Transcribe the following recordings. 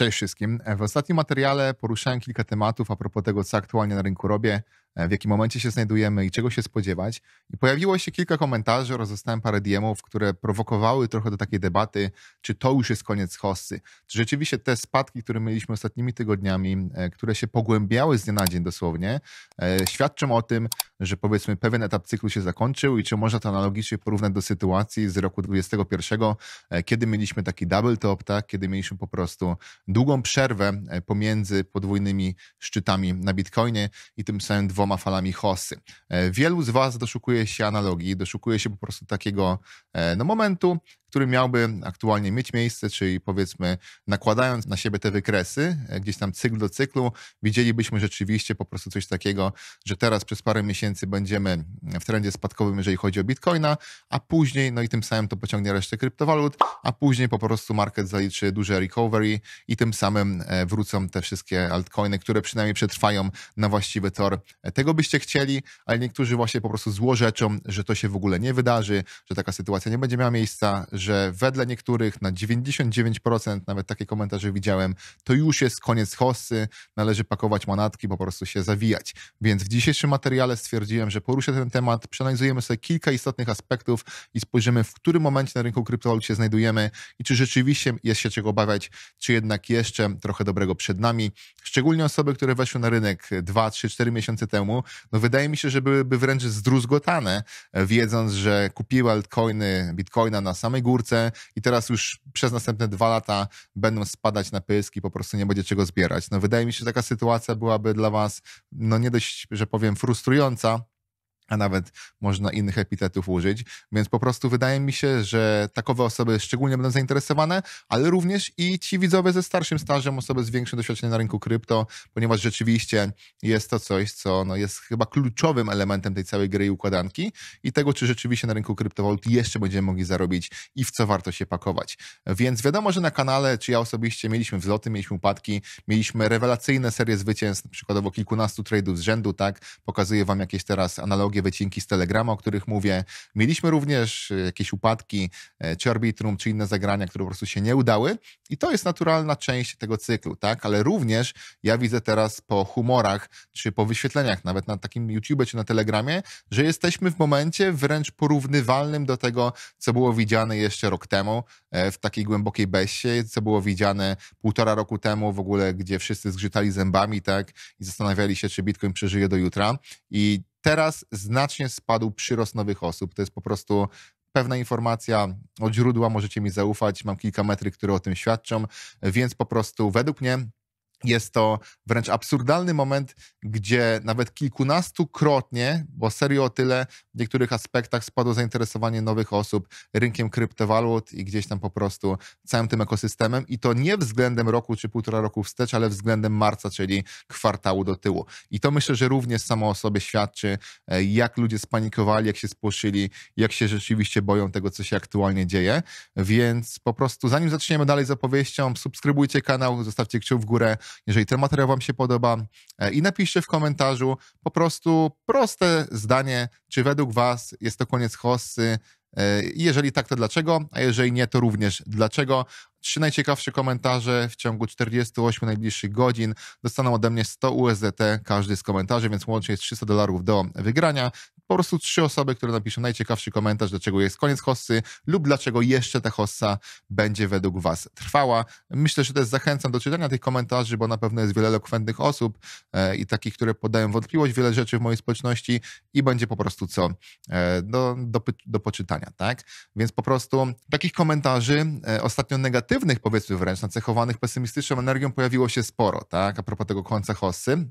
Cześć wszystkim. W ostatnim materiale poruszałem kilka tematów a propos tego, co aktualnie na rynku robię, E, w jakim momencie się znajdujemy i czego się spodziewać. I pojawiło się kilka komentarzy oraz dostałem parę DMów, które prowokowały trochę do takiej debaty, czy to już jest koniec hossy. Czy rzeczywiście te spadki, które mieliśmy ostatnimi tygodniami, e, które się pogłębiały z dnia na dzień dosłownie, e, świadczą o tym, że powiedzmy pewien etap cyklu się zakończył i czy można to analogicznie porównać do sytuacji z roku 2021, kiedy mieliśmy taki double top, tak? kiedy mieliśmy po prostu długą przerwę pomiędzy podwójnymi szczytami na Bitcoinie i tym samym dwoma falami hossy. E, wielu z Was doszukuje się analogii, doszukuje się po prostu takiego e, no, momentu, który miałby aktualnie mieć miejsce, czyli powiedzmy nakładając na siebie te wykresy, e, gdzieś tam cykl do cyklu, widzielibyśmy rzeczywiście po prostu coś takiego, że teraz przez parę miesięcy będziemy w trendzie spadkowym, jeżeli chodzi o Bitcoina, a później, no i tym samym to pociągnie resztę kryptowalut, a później po prostu market zaliczy duże recovery i tym samym e, wrócą te wszystkie altcoiny, które przynajmniej przetrwają na właściwy tor. E, tego byście chcieli, ale niektórzy właśnie po prostu złorzeczą, że to się w ogóle nie wydarzy, że taka sytuacja nie będzie miała miejsca, że wedle niektórych na 99%, nawet takie komentarze widziałem, to już jest koniec hossy, należy pakować manatki, po prostu się zawijać. Więc w dzisiejszym materiale stwierdziłem, że poruszę ten temat, przeanalizujemy sobie kilka istotnych aspektów i spojrzymy, w którym momencie na rynku kryptowalut się znajdujemy i czy rzeczywiście jest się czego obawiać, czy jednak jeszcze trochę dobrego przed nami. Szczególnie osoby, które weszły na rynek 2, 3, 4 miesiące temu, no wydaje mi się, że byłyby wręcz zdruzgotane, e, wiedząc, że kupiły altcoiny, bitcoina na samej górze, górce i teraz już przez następne dwa lata będą spadać na pysk i po prostu nie będzie czego zbierać. No wydaje mi się, że taka sytuacja byłaby dla was no nie dość, że powiem, frustrująca, a nawet można innych epitetów użyć. Więc po prostu wydaje mi się, że takowe osoby szczególnie będą zainteresowane, ale również i ci widzowie ze starszym stażem, osoby z większym doświadczeniem na rynku krypto, ponieważ rzeczywiście jest to coś, co no, jest chyba kluczowym elementem tej całej gry i układanki i tego, czy rzeczywiście na rynku kryptowalut jeszcze będziemy mogli zarobić i w co warto się pakować. Więc wiadomo, że na kanale, czy ja osobiście, mieliśmy wzloty, mieliśmy upadki, mieliśmy rewelacyjne serie zwycięstw, przykładowo kilkunastu tradeów z rzędu, tak? Pokazuję wam jakieś teraz analogie takie wycinki z Telegrama, o których mówię. Mieliśmy również e, jakieś upadki e, czy czy inne zagrania, które po prostu się nie udały i to jest naturalna część tego cyklu, tak? Ale również ja widzę teraz po humorach, czy po wyświetleniach, nawet na takim YouTube czy na Telegramie, że jesteśmy w momencie wręcz porównywalnym do tego, co było widziane jeszcze rok temu e, w takiej głębokiej beście, co było widziane półtora roku temu w ogóle, gdzie wszyscy zgrzytali zębami, tak? I zastanawiali się, czy Bitcoin przeżyje do jutra. I Teraz znacznie spadł przyrost nowych osób. To jest po prostu pewna informacja od źródła, możecie mi zaufać. Mam kilka metry, które o tym świadczą, więc po prostu według mnie jest to wręcz absurdalny moment, gdzie nawet kilkunastukrotnie, bo serio o tyle w niektórych aspektach spadło zainteresowanie nowych osób rynkiem kryptowalut i gdzieś tam po prostu całym tym ekosystemem i to nie względem roku czy półtora roku wstecz, ale względem marca, czyli kwartału do tyłu. I to myślę, że również samo o sobie świadczy, e, jak ludzie spanikowali, jak się spłoszyli, jak się rzeczywiście boją tego, co się aktualnie dzieje. Więc po prostu zanim zaczniemy dalej z opowieścią, subskrybujcie kanał, zostawcie kciuk w górę, jeżeli ten materiał Wam się podoba e, i napiszcie w komentarzu po prostu proste zdanie, czy według Was jest to koniec hossy, E, jeżeli tak, to dlaczego? A jeżeli nie, to również dlaczego? Trzy najciekawsze komentarze w ciągu 48 najbliższych godzin dostaną ode mnie 100 USDT każdy z komentarzy, więc łącznie jest 300 dolarów do wygrania. Po prostu trzy osoby, które napiszą najciekawszy komentarz, dlaczego jest koniec hossy lub dlaczego jeszcze ta hossa będzie według Was trwała. Myślę, że też zachęcam do czytania tych komentarzy, bo na pewno jest wiele elokwentnych osób e, i takich, które podają wątpliwość wiele rzeczy w mojej społeczności i będzie po prostu co e, do, do, do poczytania tak? Więc po prostu takich komentarzy e, ostatnio negatywnych, powiedzmy wręcz, nacechowanych pesymistyczną energią pojawiło się sporo, tak? A propos tego końca hossy.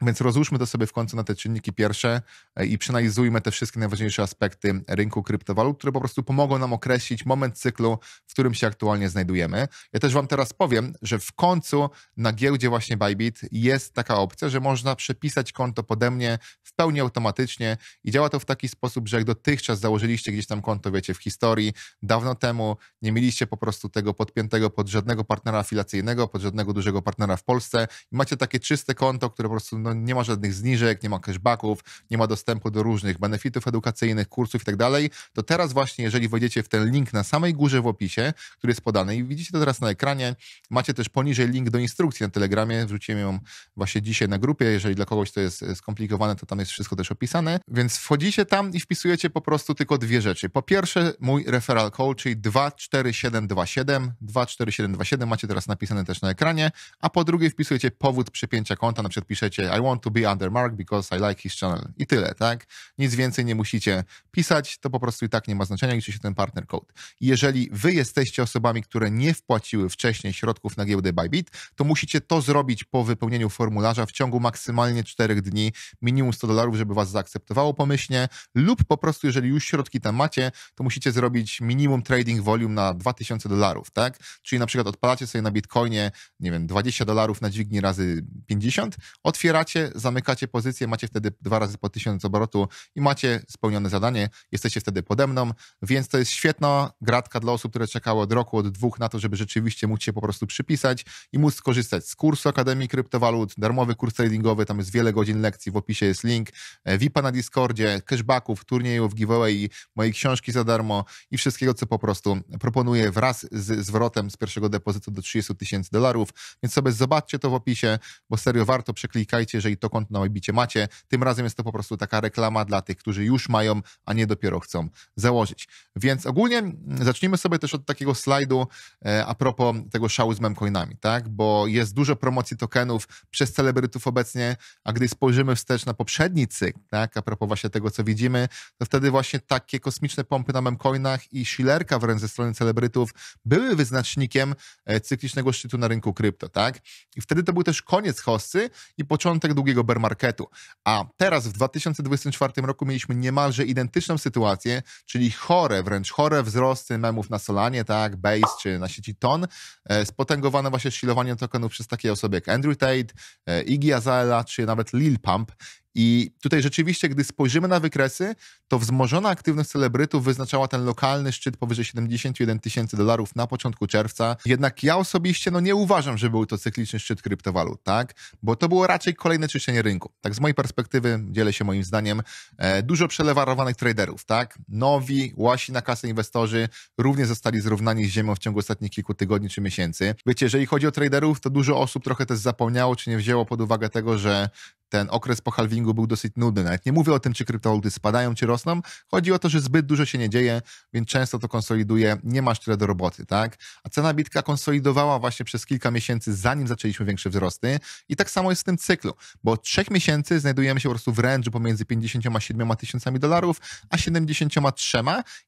Więc rozłóżmy to sobie w końcu na te czynniki pierwsze e, i przeanalizujmy te wszystkie najważniejsze aspekty rynku kryptowalut, które po prostu pomogą nam określić moment cyklu, w którym się aktualnie znajdujemy. Ja też Wam teraz powiem, że w końcu na giełdzie właśnie Bybit jest taka opcja, że można przepisać konto pode mnie w pełni automatycznie i działa to w taki sposób, że jak dotychczas założyliście gdzieś tam konto, wiecie, w historii, dawno temu nie mieliście po prostu tego podpiętego pod żadnego partnera afiliacyjnego, pod żadnego dużego partnera w Polsce i macie takie czyste konto, które po prostu no nie ma żadnych zniżek, nie ma cashbacków, nie ma dostępu do różnych benefitów edukacyjnych, kursów i tak dalej, to teraz właśnie, jeżeli wejdziecie w ten link na samej górze w opisie, który jest podany i widzicie to teraz na ekranie, macie też poniżej link do instrukcji na Telegramie, wrzuciłem ją właśnie dzisiaj na grupie, jeżeli dla kogoś to jest skomplikowane, to tam jest wszystko też opisane, więc wchodzicie tam i wpisujecie po prostu tylko dwie rzeczy. Po pierwsze mój referral code, czyli 24727, 24727 macie teraz napisane też na ekranie, a po drugie wpisujecie powód przepięcia konta, na przykład piszecie i want to be under Mark because I like his channel. I tyle, tak? Nic więcej nie musicie pisać, to po prostu i tak nie ma znaczenia, liczy się ten partner code. Jeżeli wy jesteście osobami, które nie wpłaciły wcześniej środków na giełdę Bybit, to musicie to zrobić po wypełnieniu formularza w ciągu maksymalnie 4 dni, minimum 100 dolarów, żeby was zaakceptowało pomyślnie, lub po prostu, jeżeli już środki tam macie, to musicie zrobić minimum trading volume na 2000 dolarów, tak? Czyli na przykład odpalacie sobie na Bitcoinie, nie wiem, 20 dolarów na dźwigni razy 50, otwieracie macie, zamykacie pozycję, macie wtedy dwa razy po tysiąc obrotu i macie spełnione zadanie, jesteście wtedy pode mną, więc to jest świetna gratka dla osób, które czekały od roku, od dwóch na to, żeby rzeczywiście móc się po prostu przypisać i móc skorzystać z kursu Akademii Kryptowalut, darmowy kurs tradingowy, tam jest wiele godzin lekcji, w opisie jest link, e, VIP-a na Discordzie, cashbacków, turniejów, giveaway, mojej książki za darmo i wszystkiego, co po prostu proponuję wraz z zwrotem z pierwszego depozytu do 30 tysięcy dolarów, więc sobie zobaczcie to w opisie, bo serio warto, przeklikajcie jeżeli to konto na Webicie macie. Tym razem jest to po prostu taka reklama dla tych, którzy już mają, a nie dopiero chcą założyć. Więc ogólnie mm, zacznijmy sobie też od takiego slajdu e, a propos tego szału z memcoinami, tak? Bo jest dużo promocji tokenów przez celebrytów obecnie, a gdy spojrzymy wstecz na poprzedni cykl, tak? A propos właśnie tego, co widzimy, to wtedy właśnie takie kosmiczne pompy na memcoinach i silerka wręcz ze strony celebrytów były wyznacznikiem e, cyklicznego szczytu na rynku krypto, tak? I wtedy to był też koniec hossy i początek tak długiego bear marketu. A teraz w 2024 roku mieliśmy niemalże identyczną sytuację, czyli chore, wręcz chore wzrosty memów na Solanie, tak, Base czy na sieci Ton, e, spotęgowane właśnie silowaniem tokenów przez takie osoby jak Andrew Tate, e, Iggy Azalea czy nawet Lil Pump. I tutaj rzeczywiście, gdy spojrzymy na wykresy, to wzmożona aktywność celebrytów wyznaczała ten lokalny szczyt powyżej 71 tysięcy dolarów na początku czerwca. Jednak ja osobiście no, nie uważam, że był to cykliczny szczyt kryptowalut, tak? Bo to było raczej kolejne czyszczenie rynku. Tak z mojej perspektywy, dzielę się moim zdaniem, e, dużo przelewarowanych traderów, tak? Nowi, łasi na kasę inwestorzy również zostali zrównani z ziemią w ciągu ostatnich kilku tygodni czy miesięcy. Wiecie, jeżeli chodzi o traderów, to dużo osób trochę też zapomniało, czy nie wzięło pod uwagę tego, że ten okres po halvingu był dosyć nudny. Nawet nie mówię o tym, czy kryptowaluty spadają, czy rosną. Chodzi o to, że zbyt dużo się nie dzieje, więc często to konsoliduje, nie masz tyle do roboty, tak? A cena bitka konsolidowała właśnie przez kilka miesięcy, zanim zaczęliśmy większe wzrosty. I tak samo jest w tym cyklu, bo od trzech miesięcy znajdujemy się po prostu w range'u pomiędzy 57 tysiącami dolarów, a 73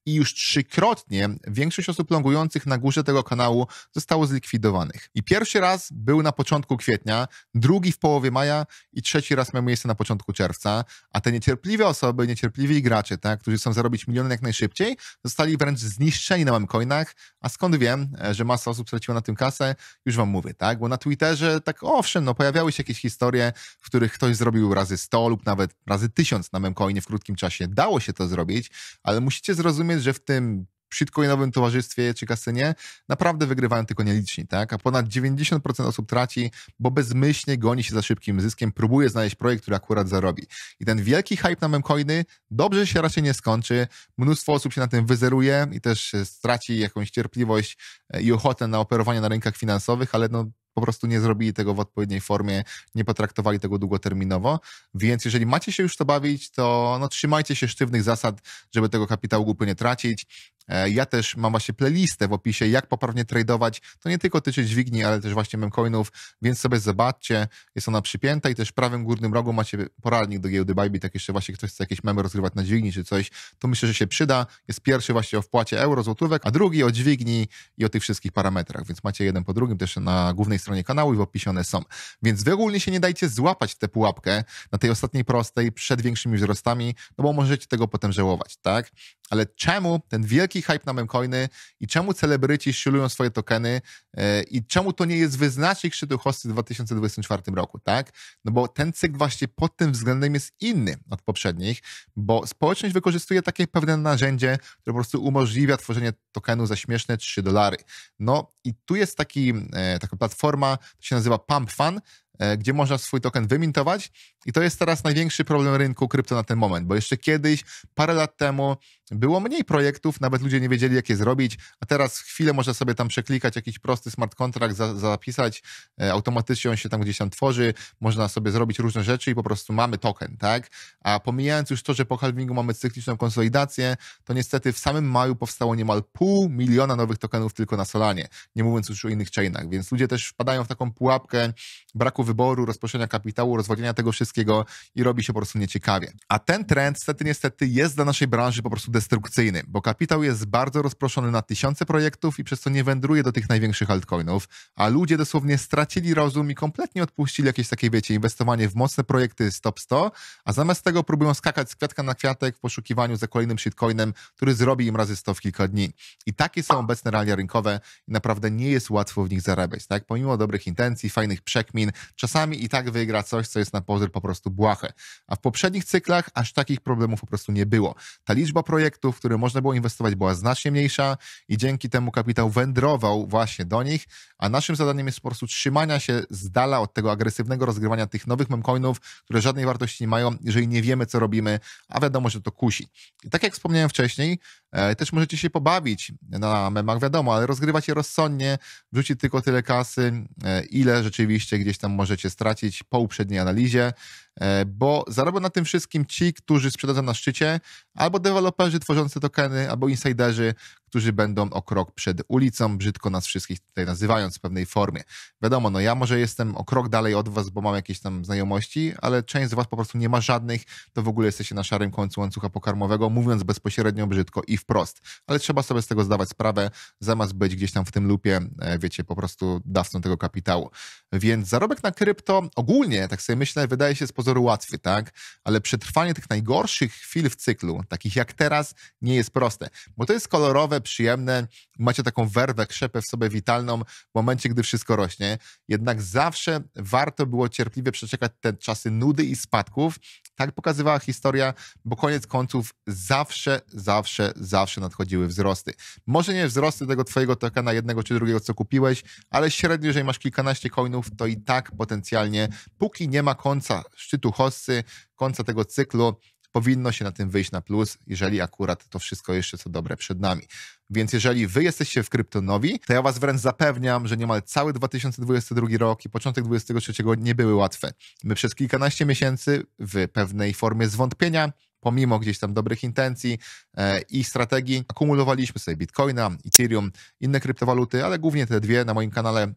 i już trzykrotnie większość osób longujących na górze tego kanału zostało zlikwidowanych. I pierwszy raz był na początku kwietnia, drugi w połowie maja i trzeci pierwszy raz miał miejsce na początku czerwca, a te niecierpliwe osoby, niecierpliwi gracze, tak, którzy chcą zarobić miliony jak najszybciej, zostali wręcz zniszczeni na memcoinach, a skąd wiem, że masa osób straciła na tym kasę, już wam mówię, tak, bo na Twitterze tak owszem, no pojawiały się jakieś historie, w których ktoś zrobił razy 100 lub nawet razy 1000 na memcoinie w krótkim czasie, dało się to zrobić, ale musicie zrozumieć, że w tym shitcoinowym towarzystwie czy kasynie naprawdę wygrywają tylko nieliczni, tak? A ponad 90% osób traci, bo bezmyślnie goni się za szybkim zyskiem, próbuje znaleźć projekt, który akurat zarobi. I ten wielki hype na memcoiny dobrze się raczej nie skończy. Mnóstwo osób się na tym wyzeruje i też straci jakąś cierpliwość e, i ochotę na operowanie na rynkach finansowych, ale no po prostu nie zrobili tego w odpowiedniej formie, nie potraktowali tego długoterminowo. Więc jeżeli macie się już to bawić, to no, trzymajcie się sztywnych zasad, żeby tego kapitału głupio nie tracić. E, ja też mam właśnie playlistę w opisie, jak poprawnie tradować. To nie tylko tyczy dźwigni, ale też właśnie memcoinów, więc sobie zobaczcie. Jest ona przypięta i też w prawym górnym rogu macie poradnik do giełdy Bybit, jak jeszcze właśnie ktoś chce jakieś memy rozgrywać na dźwigni czy coś, to myślę, że się przyda. Jest pierwszy właśnie o wpłacie euro, złotówek, a drugi o dźwigni i o tych wszystkich parametrach, więc macie jeden po drugim też na głównej stronie kanału i w opisie one są. Więc wy ogólnie się nie dajcie złapać w tę pułapkę na tej ostatniej prostej przed większymi wzrostami, no bo możecie tego potem żałować, tak? Ale czemu ten wielki hype na memcoiny i czemu celebryci ściulują swoje tokeny e, i czemu to nie jest wyznacznik szczytu hosty w 2024 roku, tak? No bo ten cykl właśnie pod tym względem jest inny od poprzednich, bo społeczność wykorzystuje takie pewne narzędzie, które po prostu umożliwia tworzenie tokenu za śmieszne 3 dolary. No i tu jest taki, e, taka platforma, to się nazywa PumpFan, E, gdzie można swój token wymintować. I to jest teraz największy problem rynku krypto na ten moment, bo jeszcze kiedyś, parę lat temu, było mniej projektów, nawet ludzie nie wiedzieli, jak je zrobić, a teraz chwilę można sobie tam przeklikać jakiś prosty smart kontrakt, za, zapisać, e, automatycznie on się tam gdzieś tam tworzy, można sobie zrobić różne rzeczy i po prostu mamy token, tak? A pomijając już to, że po halvingu mamy cykliczną konsolidację, to niestety w samym maju powstało niemal pół miliona nowych tokenów tylko na Solanie, nie mówiąc już o innych chainach, więc ludzie też wpadają w taką pułapkę braku wyboru, rozproszenia kapitału, rozwodnienia tego wszystkiego i robi się po prostu nieciekawie. A ten trend, niestety, niestety jest dla naszej branży po prostu destrukcyjny, bo kapitał jest bardzo rozproszony na tysiące projektów i przez co nie wędruje do tych największych altcoinów, a ludzie dosłownie stracili rozum i kompletnie odpuścili jakieś takie, wiecie, inwestowanie w mocne projekty stop 100, a zamiast tego próbują skakać z kwiatka na kwiatek w poszukiwaniu za kolejnym shitcoinem, który zrobi im razy 100 w kilka dni. I takie są obecne realia rynkowe i naprawdę nie jest łatwo w nich zarabiać, tak? Pomimo dobrych intencji, fajnych przekmin Czasami i tak wygra coś, co jest na pozór po prostu błahe. A w poprzednich cyklach aż takich problemów po prostu nie było. Ta liczba projektów, w które można było inwestować, była znacznie mniejsza i dzięki temu kapitał wędrował właśnie do nich, a naszym zadaniem jest po prostu trzymania się z dala od tego agresywnego rozgrywania tych nowych memcoinów, które żadnej wartości nie mają, jeżeli nie wiemy, co robimy, a wiadomo, że to kusi. I tak jak wspomniałem wcześniej, E, też możecie się pobawić na memach, wiadomo, ale rozgrywać je rozsądnie, wrzucić tylko tyle kasy, e, ile rzeczywiście gdzieś tam możecie stracić po uprzedniej analizie. E, bo zarobią na tym wszystkim ci, którzy sprzedadzą na szczycie, albo deweloperzy tworzący tokeny, albo insiderzy, którzy będą o krok przed ulicą, brzydko nas wszystkich tutaj nazywając w pewnej formie. Wiadomo, no ja może jestem o krok dalej od was, bo mam jakieś tam znajomości, ale część z was po prostu nie ma żadnych, to w ogóle jesteście na szarym końcu łańcucha pokarmowego, mówiąc bezpośrednio brzydko i wprost. Ale trzeba sobie z tego zdawać sprawę, zamiast być gdzieś tam w tym lupie, e, wiecie, po prostu dawcą tego kapitału. Więc zarobek na krypto ogólnie, tak sobie myślę, wydaje się spod pozoru łatwy, tak? Ale przetrwanie tych najgorszych chwil w cyklu, takich jak teraz, nie jest proste. Bo to jest kolorowe, przyjemne, macie taką werwę, krzepę w sobie witalną w momencie, gdy wszystko rośnie. Jednak zawsze warto było cierpliwie przeczekać te czasy nudy i spadków. Tak pokazywała historia, bo koniec końców zawsze, zawsze, zawsze nadchodziły wzrosty. Może nie wzrosty tego twojego tokena jednego czy drugiego, co kupiłeś, ale średnio, jeżeli masz kilkanaście coinów, to i tak potencjalnie, póki nie ma końca, szczytu hossy, końca tego cyklu, powinno się na tym wyjść na plus, jeżeli akurat to wszystko jeszcze co dobre przed nami. Więc jeżeli wy jesteście w kryptonowi, to ja was wręcz zapewniam, że niemal cały 2022 rok i początek 2023 nie były łatwe. My przez kilkanaście miesięcy w pewnej formie zwątpienia pomimo gdzieś tam dobrych intencji e, i strategii, akumulowaliśmy sobie Bitcoina, Ethereum, inne kryptowaluty, ale głównie te dwie na moim kanale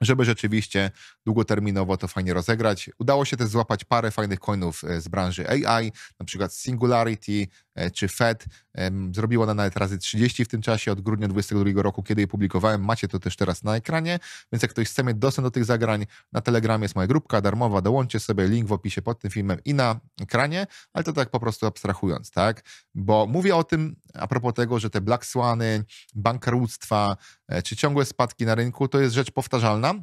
żeby rzeczywiście długoterminowo to fajnie rozegrać. Udało się też złapać parę fajnych coinów e, z branży AI, na przykład Singularity, E, czy Fed. Zrobiła ona nawet razy 30 w tym czasie od grudnia 2022 roku, kiedy je publikowałem. Macie to też teraz na ekranie, więc jak ktoś chce mieć dostęp do tych zagrań, na Telegramie jest moja grupka darmowa, dołączcie sobie link w opisie pod tym filmem i na ekranie, ale to tak po prostu abstrahując, tak? Bo mówię o tym a propos tego, że te black swany, bankructwa e, czy ciągłe spadki na rynku to jest rzecz powtarzalna,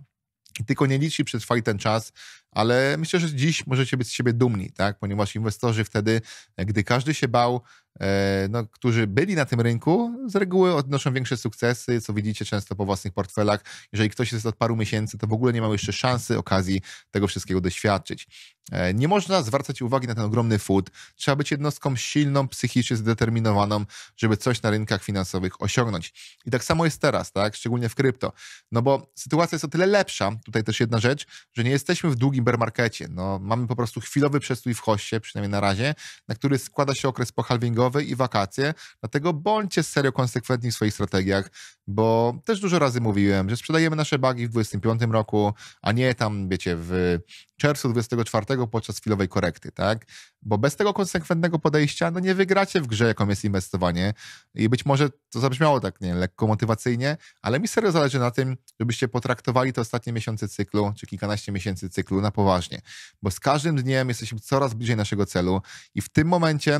tylko nie liczy przetrwali ten czas, ale myślę, że dziś możecie być z siebie dumni, tak? ponieważ inwestorzy wtedy, gdy każdy się bał, e, no, którzy byli na tym rynku, z reguły odnoszą większe sukcesy, co widzicie często po własnych portfelach. Jeżeli ktoś jest od paru miesięcy, to w ogóle nie ma jeszcze szansy, okazji tego wszystkiego doświadczyć. E, nie można zwracać uwagi na ten ogromny food. Trzeba być jednostką silną, psychicznie zdeterminowaną, żeby coś na rynkach finansowych osiągnąć. I tak samo jest teraz, tak? Szczególnie w krypto. No bo sytuacja jest o tyle lepsza, tutaj też jedna rzecz, że nie jesteśmy w długim hipermarkecie. No, mamy po prostu chwilowy przestój w hoście, przynajmniej na razie, na który składa się okres pohalwingowy i wakacje, dlatego bądźcie serio konsekwentni w swoich strategiach bo też dużo razy mówiłem, że sprzedajemy nasze bugi w 2025 roku, a nie tam, wiecie, w czerwcu 2024 podczas chwilowej korekty, tak? Bo bez tego konsekwentnego podejścia, no nie wygracie w grze, jaką jest inwestowanie i być może to zabrzmiało tak, nie lekko motywacyjnie, ale mi serio zależy na tym, żebyście potraktowali te ostatnie miesiące cyklu, czy kilkanaście miesięcy cyklu na poważnie, bo z każdym dniem jesteśmy coraz bliżej naszego celu i w tym momencie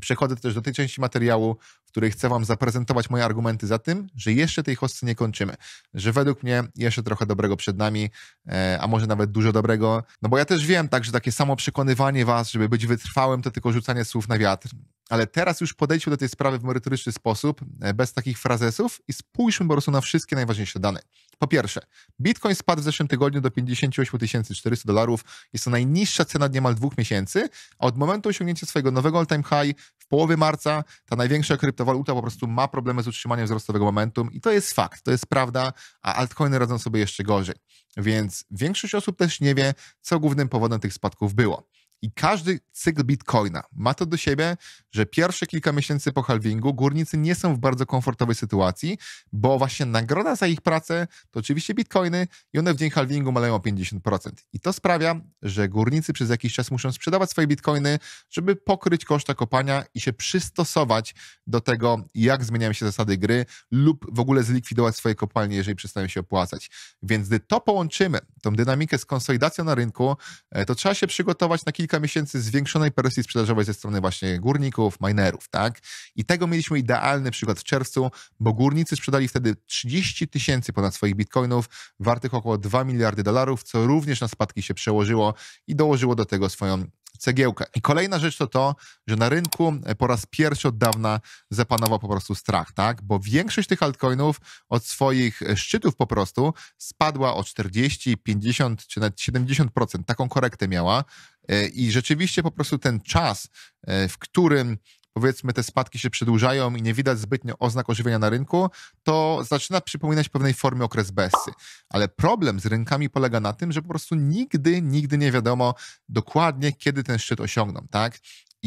Przechodzę też do tej części materiału, w której chcę Wam zaprezentować moje argumenty za tym, że jeszcze tej hostce nie kończymy. Że według mnie jeszcze trochę dobrego przed nami, e, a może nawet dużo dobrego. No bo ja też wiem tak, że takie samo przekonywanie Was, żeby być wytrwałym, to tylko rzucanie słów na wiatr ale teraz już podejdźmy do tej sprawy w merytoryczny sposób, e, bez takich frazesów i spójrzmy po prostu na wszystkie najważniejsze dane. Po pierwsze, Bitcoin spadł w zeszłym tygodniu do 58 400 dolarów. Jest to najniższa cena od niemal dwóch miesięcy, a od momentu osiągnięcia swojego nowego all-time high w połowie marca ta największa kryptowaluta po prostu ma problemy z utrzymaniem wzrostowego momentum i to jest fakt, to jest prawda, a altcoiny radzą sobie jeszcze gorzej. Więc większość osób też nie wie, co głównym powodem tych spadków było. I każdy cykl Bitcoina ma to do siebie, że pierwsze kilka miesięcy po halvingu górnicy nie są w bardzo komfortowej sytuacji, bo właśnie nagroda za ich pracę to oczywiście Bitcoiny i one w dzień halvingu maleją o 50%. I to sprawia, że górnicy przez jakiś czas muszą sprzedawać swoje Bitcoiny, żeby pokryć koszta kopania i się przystosować do tego, jak zmieniają się zasady gry lub w ogóle zlikwidować swoje kopalnie, jeżeli przestają się opłacać. Więc gdy to połączymy, tą dynamikę z konsolidacją na rynku, e, to trzeba się przygotować na kilka kilka miesięcy zwiększonej presji sprzedażowej ze strony właśnie górników, minerów, tak? I tego mieliśmy idealny przykład w czerwcu, bo górnicy sprzedali wtedy 30 tysięcy ponad swoich bitcoinów, wartych około 2 miliardy dolarów, co również na spadki się przełożyło i dołożyło do tego swoją cegiełkę. I kolejna rzecz to to, że na rynku e, po raz pierwszy od dawna zapanował po prostu strach, tak? Bo większość tych altcoinów od swoich e, szczytów po prostu spadła o 40, 50 czy nawet 70%. Taką korektę miała. E, I rzeczywiście po prostu ten czas, w którym powiedzmy te spadki się przedłużają i nie widać zbytnio oznak ożywienia na rynku, to zaczyna przypominać pewnej formie okres Bessy. Ale problem z rynkami polega na tym, że po prostu nigdy, nigdy nie wiadomo dokładnie, kiedy ten szczyt osiągną, tak?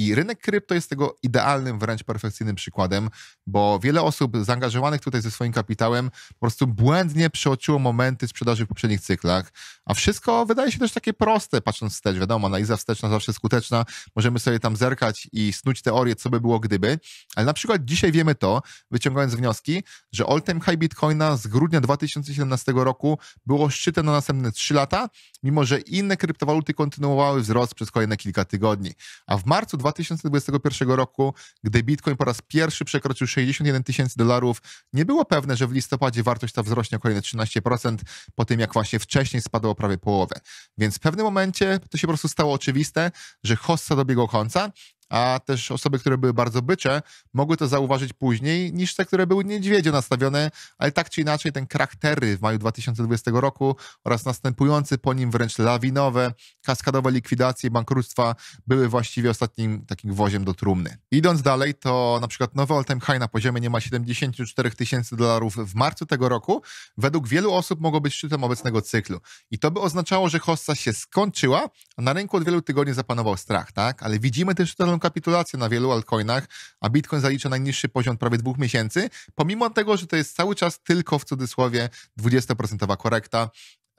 I rynek krypto jest tego idealnym, wręcz perfekcyjnym przykładem, bo wiele osób zaangażowanych tutaj ze swoim kapitałem po prostu błędnie przeoczyło momenty sprzedaży w poprzednich cyklach, a wszystko wydaje się też takie proste, patrząc wstecz. Wiadomo, analiza wsteczna zawsze skuteczna, możemy sobie tam zerkać i snuć teorię, co by było gdyby, ale na przykład dzisiaj wiemy to, wyciągając wnioski, że all-time high Bitcoina z grudnia 2017 roku było szczytem na następne 3 lata, mimo że inne kryptowaluty kontynuowały wzrost przez kolejne kilka tygodni. A w marcu 2020 2021 roku, gdy Bitcoin po raz pierwszy przekroczył 61 tysięcy dolarów, nie było pewne, że w listopadzie wartość ta wzrośnie o kolejne 13%, po tym jak właśnie wcześniej spadła o prawie połowę. Więc w pewnym momencie to się po prostu stało oczywiste, że hossa dobiegło końca a też osoby, które były bardzo bycze, mogły to zauważyć później niż te, które były niedźwiedzie nastawione, ale tak czy inaczej ten krach Terry w maju 2020 roku oraz następujący po nim wręcz lawinowe, kaskadowe likwidacje, bankructwa były właściwie ostatnim takim woziem do trumny. Idąc dalej, to na przykład nowy all-time high na poziomie niemal 74 tysięcy dolarów w marcu tego roku według wielu osób mogło być szczytem obecnego cyklu. I to by oznaczało, że hossa się skończyła, a na rynku od wielu tygodni zapanował strach, tak? Ale widzimy też, że kapitulacja kapitulację na wielu altcoinach, a Bitcoin zalicza najniższy poziom prawie dwóch miesięcy, pomimo tego, że to jest cały czas tylko w cudzysłowie 20% korekta,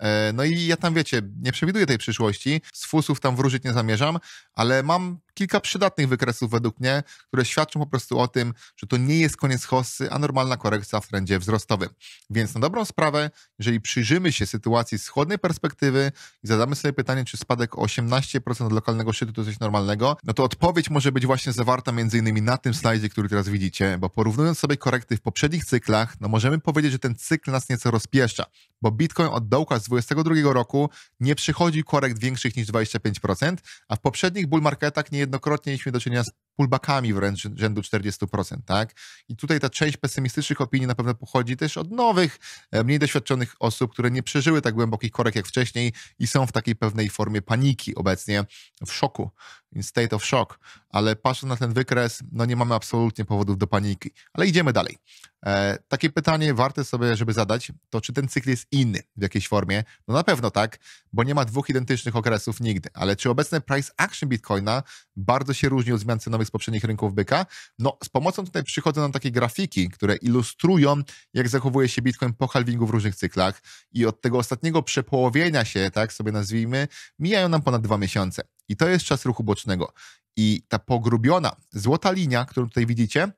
E, no i ja tam, wiecie, nie przewiduję tej przyszłości, z fusów tam wróżyć nie zamierzam, ale mam kilka przydatnych wykresów według mnie, które świadczą po prostu o tym, że to nie jest koniec hossy, a normalna korekcja w trendzie wzrostowym. Więc na dobrą sprawę, jeżeli przyjrzymy się sytuacji z schodniej perspektywy i zadamy sobie pytanie, czy spadek o 18% od lokalnego szczytu to coś normalnego, no to odpowiedź może być właśnie zawarta między innymi na tym slajdzie, który teraz widzicie, bo porównując sobie korekty w poprzednich cyklach, no możemy powiedzieć, że ten cykl nas nieco rozpieszcza, bo Bitcoin od dołka z 2022 roku nie przychodzi korekt większych niż 25%, a w poprzednich bull marketach niejednokrotnie mieliśmy do czynienia z pullbackami wręcz rzędu 40%. Tak? I tutaj ta część pesymistycznych opinii na pewno pochodzi też od nowych, e, mniej doświadczonych osób, które nie przeżyły tak głębokich korek jak wcześniej i są w takiej pewnej formie paniki obecnie, w szoku, in state of shock. Ale patrząc na ten wykres, no nie mamy absolutnie powodów do paniki. Ale idziemy dalej. E, takie pytanie warte sobie, żeby zadać, to czy ten cykl jest inny w jakiejś formie? No na pewno tak, bo nie ma dwóch identycznych okresów nigdy. Ale czy obecny price action Bitcoina bardzo się różni od zmian cenowych z poprzednich rynków byka. No, z pomocą tutaj przychodzą nam takie grafiki, które ilustrują, jak zachowuje się Bitcoin po halvingu w różnych cyklach i od tego ostatniego przepołowienia się, tak sobie nazwijmy, mijają nam ponad dwa miesiące. I to jest czas ruchu bocznego. I ta pogrubiona złota linia, którą tutaj widzicie,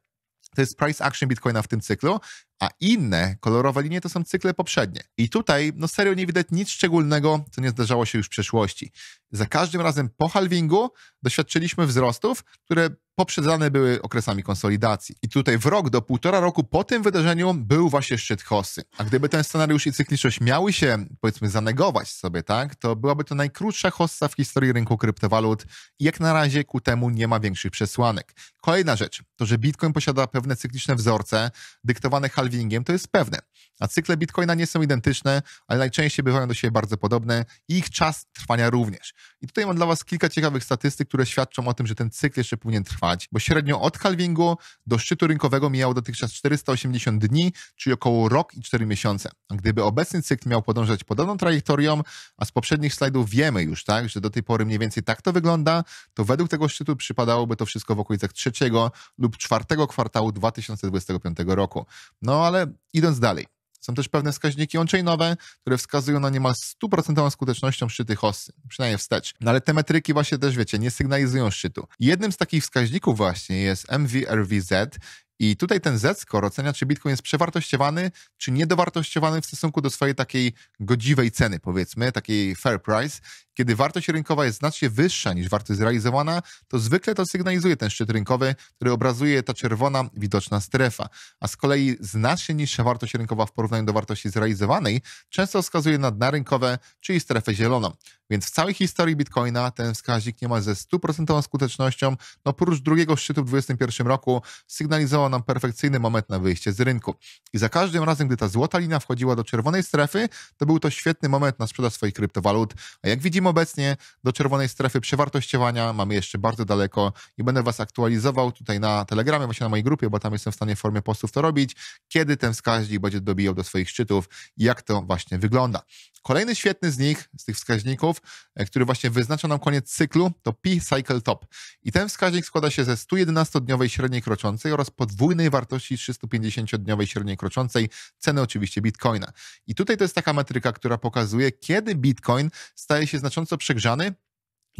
to jest price action Bitcoina w tym cyklu, a inne kolorowe linie to są cykle poprzednie. I tutaj, no serio, nie widać nic szczególnego, co nie zdarzało się już w przeszłości. Za każdym razem po halvingu doświadczyliśmy wzrostów, które poprzedzane były okresami konsolidacji. I tutaj w rok do półtora roku po tym wydarzeniu był właśnie szczyt hossy. A gdyby ten scenariusz i cykliczność miały się, powiedzmy, zanegować sobie, tak, to byłaby to najkrótsza hossa w historii rynku kryptowalut i jak na razie ku temu nie ma większych przesłanek. Kolejna rzecz to, że Bitcoin posiada pewne cykliczne wzorce dyktowane halvingiem halvingiem, to jest pewne. A cykle Bitcoina nie są identyczne, ale najczęściej bywają do siebie bardzo podobne i ich czas trwania również. I tutaj mam dla Was kilka ciekawych statystyk, które świadczą o tym, że ten cykl jeszcze powinien trwać, bo średnio od halvingu do szczytu rynkowego mijało dotychczas 480 dni, czyli około rok i 4 miesiące. A gdyby obecny cykl miał podążać podobną trajektorią, a z poprzednich slajdów wiemy już, tak, że do tej pory mniej więcej tak to wygląda, to według tego szczytu przypadałoby to wszystko w okolicach trzeciego lub czwartego kwartału 2025 roku. No, ale idąc dalej, są też pewne wskaźniki on-chainowe, które wskazują na niemal stuprocentową skutecznością szczyty hossy, przynajmniej wstecz. No ale te metryki właśnie też, wiecie, nie sygnalizują szczytu. Jednym z takich wskaźników właśnie jest MVRVZ i tutaj ten Z-score ocenia, czy Bitcoin jest przewartościowany, czy niedowartościowany w stosunku do swojej takiej godziwej ceny, powiedzmy, takiej fair price. Kiedy wartość rynkowa jest znacznie wyższa niż wartość zrealizowana, to zwykle to sygnalizuje ten szczyt rynkowy, który obrazuje ta czerwona, widoczna strefa. A z kolei znacznie niższa wartość rynkowa w porównaniu do wartości zrealizowanej często wskazuje na dna rynkowe, czyli strefę zieloną. Więc w całej historii Bitcoina ten wskaźnik niemal ze stuprocentową skutecznością, no oprócz drugiego szczytu w 2021 roku, sygnalizował nam perfekcyjny moment na wyjście z rynku. I za każdym razem, gdy ta złota lina wchodziła do czerwonej strefy, to był to świetny moment na sprzedaż swoich kryptowalut. A jak widzimy, Przechodzimy obecnie do czerwonej strefy przewartościowania, mamy jeszcze bardzo daleko i będę Was aktualizował tutaj na Telegramie, właśnie na mojej grupie, bo tam jestem w stanie w formie postów to robić, kiedy ten wskaźnik będzie dobijał do swoich szczytów i jak to właśnie wygląda. Kolejny świetny z nich, z tych wskaźników, e, który właśnie wyznacza nam koniec cyklu, to P-Cycle Top. I ten wskaźnik składa się ze 111-dniowej średniej kroczącej oraz podwójnej wartości 350-dniowej średniej kroczącej, ceny oczywiście bitcoina. I tutaj to jest taka metryka, która pokazuje, kiedy bitcoin staje się znacząco przegrzany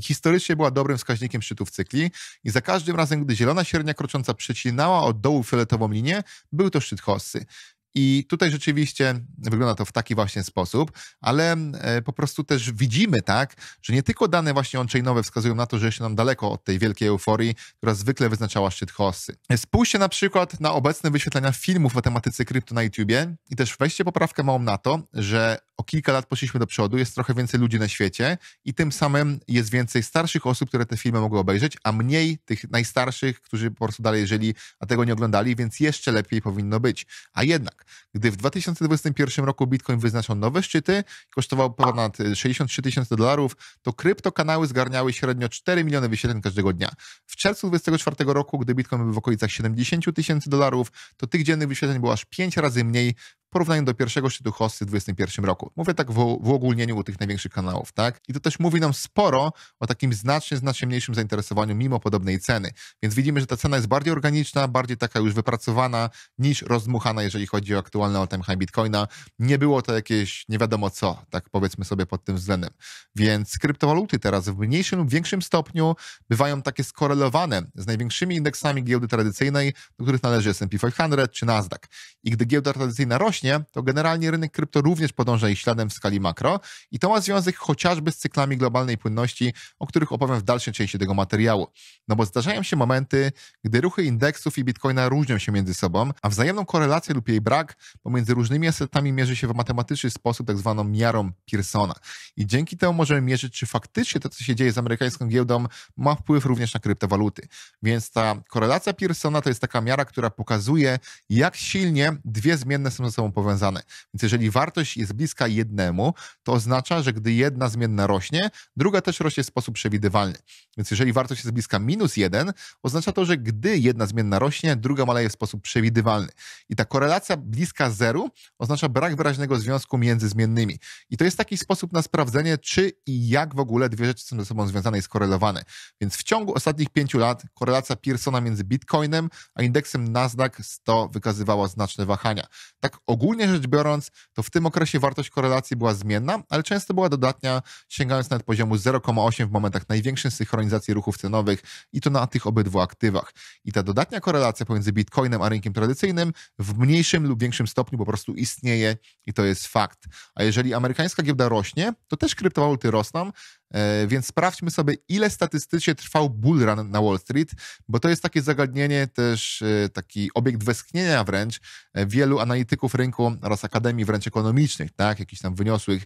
historycznie była dobrym wskaźnikiem szczytów cykli i za każdym razem, gdy zielona średnia krocząca przecinała od dołu fioletową linię, był to szczyt hossy. I tutaj rzeczywiście wygląda to w taki właśnie sposób, ale e, po prostu też widzimy, tak, że nie tylko dane właśnie on-chainowe wskazują na to, że jesteśmy nam daleko od tej wielkiej euforii, która zwykle wyznaczała szczyt hossy. Spójrzcie na przykład na obecne wyświetlenia filmów o tematyce krypto na YouTubie i też weźcie poprawkę małą na to, że o kilka lat poszliśmy do przodu, jest trochę więcej ludzi na świecie i tym samym jest więcej starszych osób, które te filmy mogły obejrzeć, a mniej tych najstarszych, którzy po prostu dalej żyli, a tego nie oglądali, więc jeszcze lepiej powinno być. A jednak gdy w 2021 roku Bitcoin wyznaczał nowe szczyty, kosztował ponad 63 e, tysiące dolarów, to kryptokanały zgarniały średnio 4 miliony wyświetleń każdego dnia. W czerwcu 2024 roku, gdy Bitcoin był w okolicach 70 tysięcy dolarów, to tych dziennych wyświetleń było aż 5 razy mniej porównaniu do pierwszego szczytu hosty w 2021 roku. Mówię tak w, w ogólnieniu u tych największych kanałów, tak? I to też mówi nam sporo o takim znacznie, znacznie mniejszym zainteresowaniu mimo podobnej ceny. Więc widzimy, że ta cena jest bardziej organiczna, bardziej taka już wypracowana niż rozmuchana, jeżeli chodzi o aktualne all-time high Bitcoina. Nie było to jakieś nie wiadomo co, tak powiedzmy sobie pod tym względem. Więc kryptowaluty teraz w mniejszym lub większym stopniu bywają takie skorelowane z największymi indeksami giełdy tradycyjnej, do których należy S&P 500 czy Nasdaq. I gdy giełda tradycyjna rośnie, rośnie, to generalnie rynek krypto również podąża jej śladem w skali makro i to ma związek chociażby z cyklami globalnej płynności, o których opowiem w dalszej części tego materiału. No bo zdarzają się momenty, gdy ruchy indeksów i bitcoina różnią się między sobą, a wzajemną korelację lub jej brak pomiędzy różnymi asetami mierzy się w matematyczny sposób, tak zwaną miarą Pearsona. I dzięki temu możemy mierzyć, czy faktycznie to, co się dzieje z amerykańską giełdą, ma wpływ również na kryptowaluty. Więc ta korelacja Pearsona to jest taka miara, która pokazuje, jak silnie dwie zmienne są ze sobą powiązane. Więc jeżeli wartość jest bliska jednemu, to oznacza, że gdy jedna zmienna rośnie, druga też rośnie w sposób przewidywalny. Więc jeżeli wartość jest bliska minus jeden, oznacza to, że gdy jedna zmienna rośnie, druga maleje w sposób przewidywalny. I ta korelacja bliska zeru oznacza brak wyraźnego związku między zmiennymi. I to jest taki sposób na sprawdzenie, czy i jak w ogóle dwie rzeczy są ze sobą związane i skorelowane. Więc w ciągu ostatnich pięciu lat korelacja Pearsona między Bitcoinem a indeksem Nasdaq 100 wykazywała znaczne wahania. Tak ogólnie ogólnie rzecz biorąc, to w tym okresie wartość korelacji była zmienna, ale często była dodatnia, sięgając nawet poziomu 0,8 w momentach największej synchronizacji ruchów cenowych i to na tych obydwu aktywach. I ta dodatnia korelacja pomiędzy Bitcoinem a rynkiem tradycyjnym w mniejszym lub większym stopniu po prostu istnieje i to jest fakt. A jeżeli amerykańska giełda rośnie, to też kryptowaluty rosną, E, więc sprawdźmy sobie, ile statystycznie trwał bull run na Wall Street, bo to jest takie zagadnienie, też e, taki obiekt westchnienia wręcz e, wielu analityków rynku oraz akademii wręcz ekonomicznych, tak, jakichś tam wyniosłych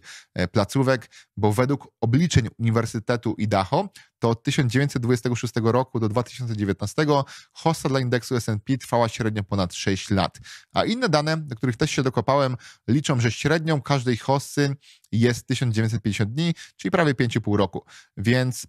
placówek, bo według obliczeń Uniwersytetu Idaho to od 1926 roku do 2019 hossa dla indeksu S&P trwała średnio ponad 6 lat. A inne dane, do których też się dokopałem, liczą, że średnią każdej hosty jest 1950 dni, czyli prawie 5,5 roku. Więc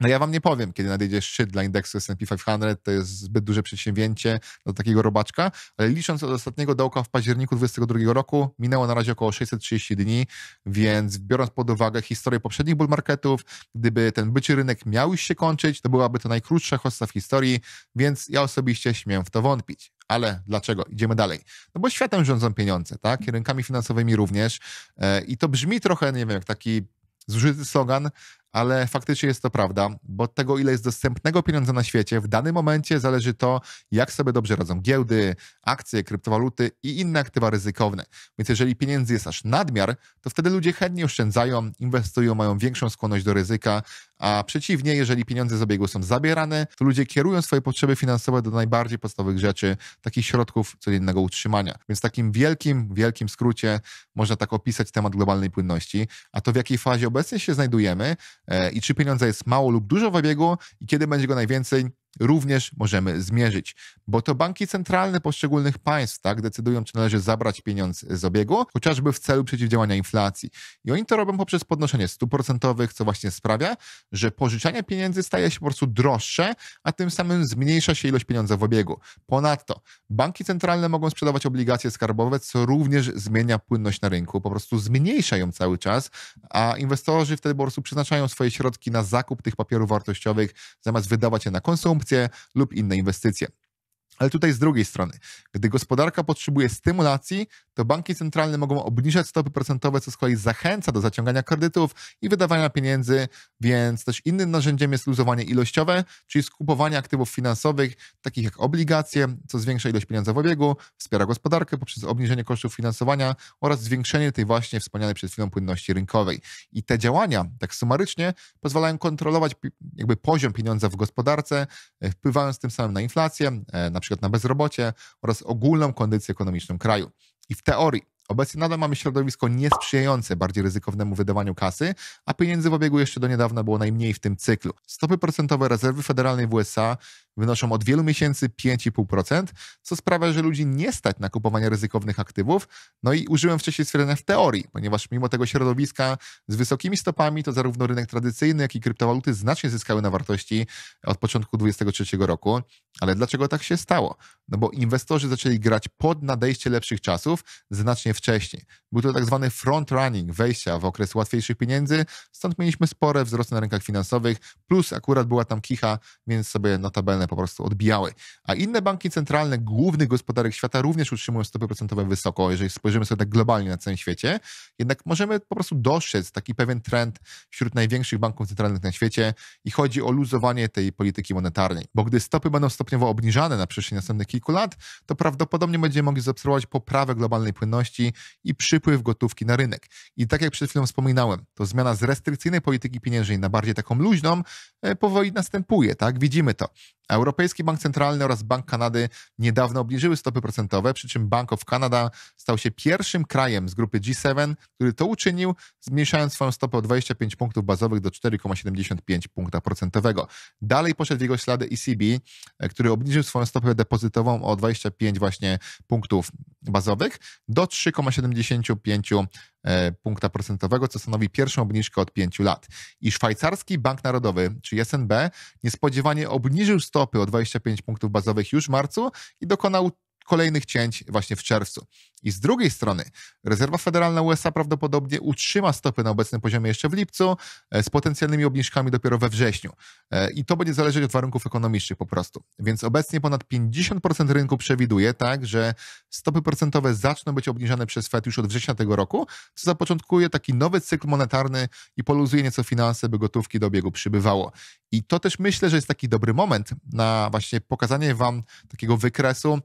no ja wam nie powiem, kiedy nadejdzie szczyt dla indeksu S&P 500, to jest zbyt duże przedsięwzięcie do takiego robaczka, ale licząc od ostatniego dołka w październiku 2022 roku, minęło na razie około 630 dni, więc biorąc pod uwagę historię poprzednich bull marketów, gdyby ten byczy rynek miał już się kończyć, to byłaby to najkrótsza hossa w historii, więc ja osobiście śmiem w to wątpić. Ale dlaczego? Idziemy dalej. No bo światem rządzą pieniądze, tak? Rynkami finansowymi również. E, I to brzmi trochę, nie wiem, jak taki zużyty slogan, ale faktycznie jest to prawda, bo od tego, ile jest dostępnego pieniądza na świecie, w danym momencie zależy to, jak sobie dobrze radzą giełdy, akcje, kryptowaluty i inne aktywa ryzykowne. Więc jeżeli pieniędzy jest aż nadmiar, to wtedy ludzie chętnie oszczędzają, inwestują, mają większą skłonność do ryzyka, a przeciwnie, jeżeli pieniądze z obiegu są zabierane, to ludzie kierują swoje potrzeby finansowe do najbardziej podstawowych rzeczy, takich środków codziennego utrzymania. Więc w takim wielkim, wielkim skrócie można tak opisać temat globalnej płynności. A to w jakiej fazie obecnie się znajdujemy e, i czy pieniądza jest mało lub dużo w obiegu i kiedy będzie go najwięcej, również możemy zmierzyć, bo to banki centralne poszczególnych państw tak, decydują, czy należy zabrać pieniądz z obiegu, chociażby w celu przeciwdziałania inflacji. I oni to robią poprzez podnoszenie stóp procentowych, co właśnie sprawia, że pożyczanie pieniędzy staje się po prostu droższe, a tym samym zmniejsza się ilość pieniądza w obiegu. Ponadto banki centralne mogą sprzedawać obligacje skarbowe, co również zmienia płynność na rynku, po prostu zmniejsza ją cały czas, a inwestorzy wtedy po prostu przeznaczają swoje środki na zakup tych papierów wartościowych, zamiast wydawać je na konsum, lub inne inwestycje. Ale tutaj z drugiej strony, gdy gospodarka potrzebuje stymulacji, to banki centralne mogą obniżać stopy procentowe, co z kolei zachęca do zaciągania kredytów i wydawania pieniędzy, więc też innym narzędziem jest luzowanie ilościowe, czyli skupowanie aktywów finansowych, takich jak obligacje, co zwiększa ilość pieniądza w obiegu, wspiera gospodarkę poprzez obniżenie kosztów finansowania oraz zwiększenie tej właśnie wspomnianej przed chwilą płynności rynkowej. I te działania, tak sumarycznie, pozwalają kontrolować jakby poziom pieniądza w gospodarce, e, wpływając tym samym na inflację, e, na przykład przykład na bezrobocie oraz ogólną kondycję ekonomiczną kraju. I w teorii Obecnie nadal mamy środowisko niesprzyjające bardziej ryzykownemu wydawaniu kasy, a pieniędzy w obiegu jeszcze do niedawna było najmniej w tym cyklu. Stopy procentowe rezerwy federalnej w USA wynoszą od wielu miesięcy 5,5%, co sprawia, że ludzi nie stać na kupowanie ryzykownych aktywów. No i użyłem wcześniej stwierdzenia w teorii, ponieważ mimo tego środowiska z wysokimi stopami, to zarówno rynek tradycyjny, jak i kryptowaluty znacznie zyskały na wartości od początku 2023 roku. Ale dlaczego tak się stało? No bo inwestorzy zaczęli grać pod nadejście lepszych czasów znacznie w wcześniej. Był to tak zwany front running wejścia w okres łatwiejszych pieniędzy, stąd mieliśmy spore wzrosty na rynkach finansowych, plus akurat była tam kicha, więc sobie notabene po prostu odbijały. A inne banki centralne głównych gospodarek świata również utrzymują stopy procentowe wysoko, jeżeli spojrzymy sobie tak globalnie na całym świecie. Jednak możemy po prostu dostrzec taki pewien trend wśród największych banków centralnych na świecie i chodzi o luzowanie tej polityki monetarnej. Bo gdy stopy będą stopniowo obniżane na przestrzeni następnych kilku lat, to prawdopodobnie będziemy mogli zaobserwować poprawę globalnej płynności i przypływ gotówki na rynek. I tak jak przed chwilą wspominałem, to zmiana z restrykcyjnej polityki pieniężnej na bardziej taką luźną e, powoli następuje, tak? Widzimy to. Europejski Bank Centralny oraz Bank Kanady niedawno obniżyły stopy procentowe, przy czym Bank of Canada stał się pierwszym krajem z grupy G7, który to uczynił, zmniejszając swoją stopę o 25 punktów bazowych do 4,75 punkta procentowego. Dalej poszedł w jego ślady ECB, który obniżył swoją stopę depozytową o 25 właśnie punktów bazowych do 3,75 E, punkta procentowego, co stanowi pierwszą obniżkę od pięciu lat. I szwajcarski Bank Narodowy, czy SNB, niespodziewanie obniżył stopy o 25 punktów bazowych już w marcu i dokonał kolejnych cięć właśnie w czerwcu. I z drugiej strony rezerwa federalna USA prawdopodobnie utrzyma stopy na obecnym poziomie jeszcze w lipcu, e, z potencjalnymi obniżkami dopiero we wrześniu. E, I to będzie zależeć od warunków ekonomicznych po prostu. Więc obecnie ponad 50% rynku przewiduje tak, że stopy procentowe zaczną być obniżane przez Fed już od września tego roku, co zapoczątkuje taki nowy cykl monetarny i poluzuje nieco finanse, by gotówki do obiegu przybywało. I to też myślę, że jest taki dobry moment na właśnie pokazanie Wam takiego wykresu,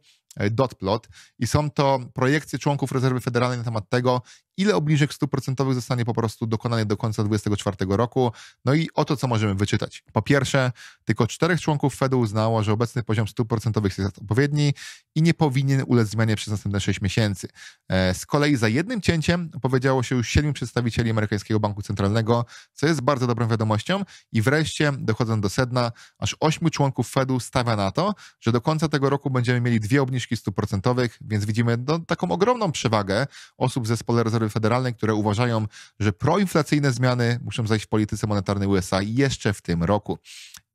dotplot i są to projekcje członków rezerwy federalnej na temat tego, ile obniżek stóp procentowych zostanie po prostu dokonane do końca 2024 roku. No i oto co możemy wyczytać. Po pierwsze, tylko czterech członków Fedu uznało, że obecny poziom stóp procentowych jest odpowiedni i nie powinien ulec zmianie przez następne 6 miesięcy. E, z kolei za jednym cięciem powiedziało się już siedmiu przedstawicieli amerykańskiego banku centralnego, co jest bardzo dobrą wiadomością i wreszcie, dochodząc do sedna, aż ośmiu członków Fedu stawia na to, że do końca tego roku będziemy mieli dwie obniżki stóp procentowych, więc widzimy no, taką ogromną przewagę osób w zespole rezerwy rezerwy federalnej, które uważają, że proinflacyjne zmiany muszą zajść w polityce monetarnej USA jeszcze w tym roku.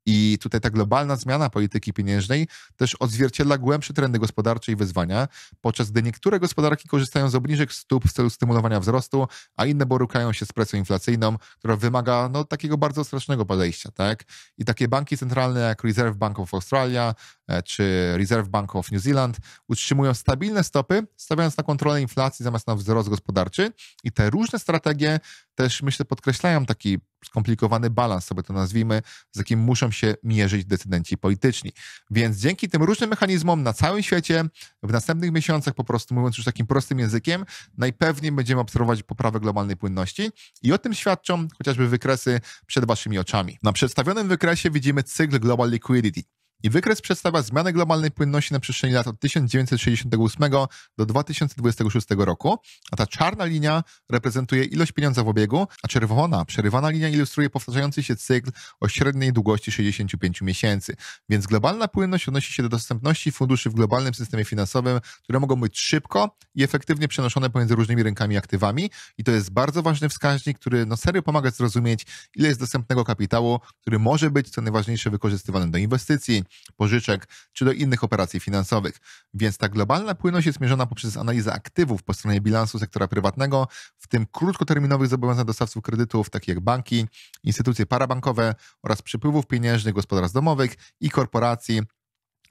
I tutaj ta globalna zmiana polityki pieniężnej też odzwierciedla głębsze trendy gospodarcze i wyzwania, podczas gdy niektóre gospodarki korzystają z obniżek stóp w celu stymulowania wzrostu, a inne borykają się z presją inflacyjną, która wymaga no, takiego bardzo strasznego podejścia. Tak? I takie banki centralne jak Reserve Bank of Australia E, czy Reserve Bank of New Zealand utrzymują stabilne stopy, stawiając na kontrolę inflacji zamiast na wzrost gospodarczy. I te różne strategie też, myślę, podkreślają taki skomplikowany balans, sobie to nazwijmy, z jakim muszą się mierzyć decydenci polityczni. Więc dzięki tym różnym mechanizmom na całym świecie w następnych miesiącach, po prostu mówiąc już takim prostym językiem, najpewniej będziemy obserwować poprawę globalnej płynności i o tym świadczą chociażby wykresy przed waszymi oczami. Na przedstawionym wykresie widzimy cykl Global Liquidity i wykres przedstawia zmianę globalnej płynności na przestrzeni lat od 1968 do 2026 roku, a ta czarna linia reprezentuje ilość pieniądza w obiegu, a czerwona, przerywana linia ilustruje powtarzający się cykl o średniej długości 65 miesięcy. Więc globalna płynność odnosi się do dostępności funduszy w globalnym systemie finansowym, które mogą być szybko i efektywnie przenoszone pomiędzy różnymi rynkami aktywami i to jest bardzo ważny wskaźnik, który no serio pomaga zrozumieć, ile jest dostępnego kapitału, który może być, co najważniejsze, wykorzystywany do inwestycji, pożyczek czy do innych operacji finansowych. Więc ta globalna płynność jest mierzona poprzez analizę aktywów po stronie bilansu sektora prywatnego, w tym krótkoterminowych zobowiązań dostawców kredytów, takich jak banki, instytucje parabankowe oraz przepływów pieniężnych gospodarstw domowych i korporacji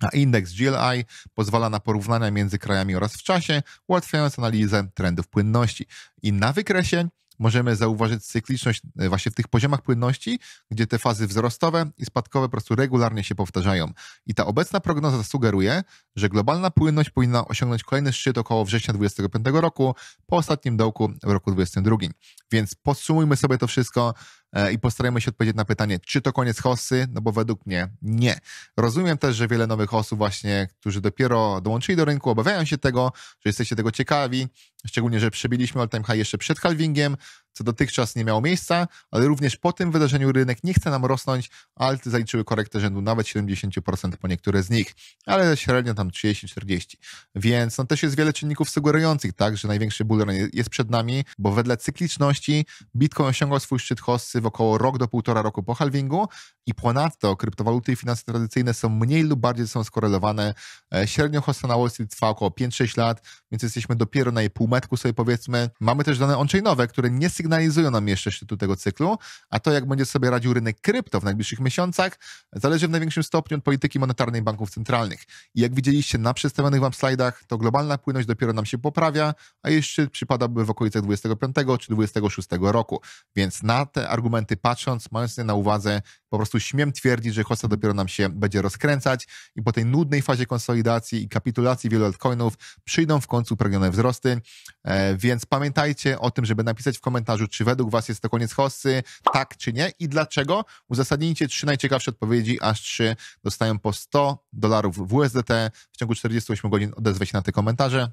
a indeks GLI pozwala na porównania między krajami oraz w czasie, ułatwiając analizę trendów płynności. I na wykresie możemy zauważyć cykliczność e, właśnie w tych poziomach płynności, gdzie te fazy wzrostowe i spadkowe po prostu regularnie się powtarzają. I ta obecna prognoza sugeruje, że globalna płynność powinna osiągnąć kolejny szczyt około września 2025 roku, po ostatnim dołku w roku 2022. Więc podsumujmy sobie to wszystko. E, i postarajmy się odpowiedzieć na pytanie, czy to koniec hossy? No bo według mnie nie. Rozumiem też, że wiele nowych osób właśnie, którzy dopiero dołączyli do rynku, obawiają się tego, że jesteście tego ciekawi, szczególnie, że przebiliśmy all-time high jeszcze przed halvingiem, co dotychczas nie miało miejsca, ale również po tym wydarzeniu rynek nie chce nam rosnąć, alty zaliczyły korektę rzędu nawet 70% po niektóre z nich, ale średnio tam 30-40. Więc no, też jest wiele czynników sugerujących, tak, że największy bullrun jest przed nami, bo wedle cykliczności Bitcoin osiągał swój szczyt hossy w około rok do półtora roku po halvingu i ponadto kryptowaluty i finanse tradycyjne są mniej lub bardziej są skorelowane. E, średnio hosta na Wall Street trwa około 5-6 lat, więc jesteśmy dopiero na jej półmetku sobie powiedzmy. Mamy też dane on-chainowe, które nie sygnalizują nam jeszcze szczytu tego cyklu, a to jak będzie sobie radził rynek krypto w najbliższych miesiącach zależy w największym stopniu od polityki monetarnej banków centralnych. I jak widzieliście na przedstawionych wam slajdach, to globalna płynność dopiero nam się poprawia, a jeszcze przypadałby w okolicach 25 czy 26 roku. Więc na te argumenty argumenty patrząc, mając je na uwadze, po prostu śmiem twierdzić, że Hossa dopiero nam się będzie rozkręcać i po tej nudnej fazie konsolidacji i kapitulacji wielu altcoinów przyjdą w końcu pragnione wzrosty. E, więc pamiętajcie o tym, żeby napisać w komentarzu, czy według Was jest to koniec Hossy, tak czy nie i dlaczego. Uzasadnijcie trzy najciekawsze odpowiedzi, aż trzy dostają po 100 dolarów w USDT. W ciągu 48 godzin odezwę się na te komentarze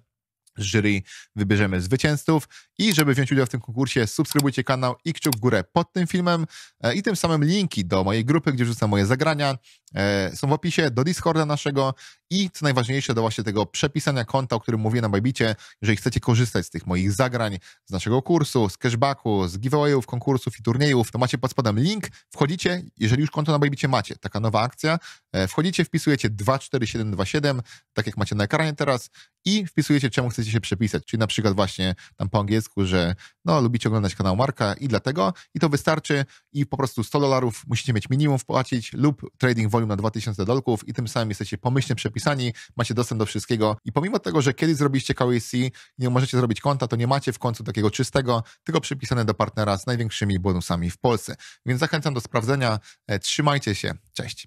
z jury wybierzemy zwycięzców. I żeby wziąć udział w tym konkursie, subskrybujcie kanał i kciuk w górę pod tym filmem. E, I tym samym linki do mojej grupy, gdzie rzucam moje zagrania, e, są w opisie do Discorda naszego i co najważniejsze, do właśnie tego przepisania konta, o którym mówię na Bybicie, jeżeli chcecie korzystać z tych moich zagrań, z naszego kursu, z cashbacku, z giveawayów, konkursów i turniejów, to macie pod spodem link, wchodzicie, jeżeli już konto na Bybicie macie, taka nowa akcja, e, wchodzicie, wpisujecie 24727, tak jak macie na ekranie teraz i wpisujecie, czemu chcecie się przepisać, czyli na przykład właśnie tam po angielsku, że no, lubicie oglądać kanał Marka i dlatego i to wystarczy i po prostu 100 dolarów musicie mieć minimum wpłacić lub trading volume na 2000 dolków i tym samym jesteście pomyślnie przepisani dopisani, macie dostęp do wszystkiego i pomimo tego, że kiedyś zrobiliście KYC, nie możecie zrobić konta, to nie macie w końcu takiego czystego, tylko przypisane do partnera z największymi bonusami w Polsce. Więc zachęcam do sprawdzenia. E, trzymajcie się. Cześć.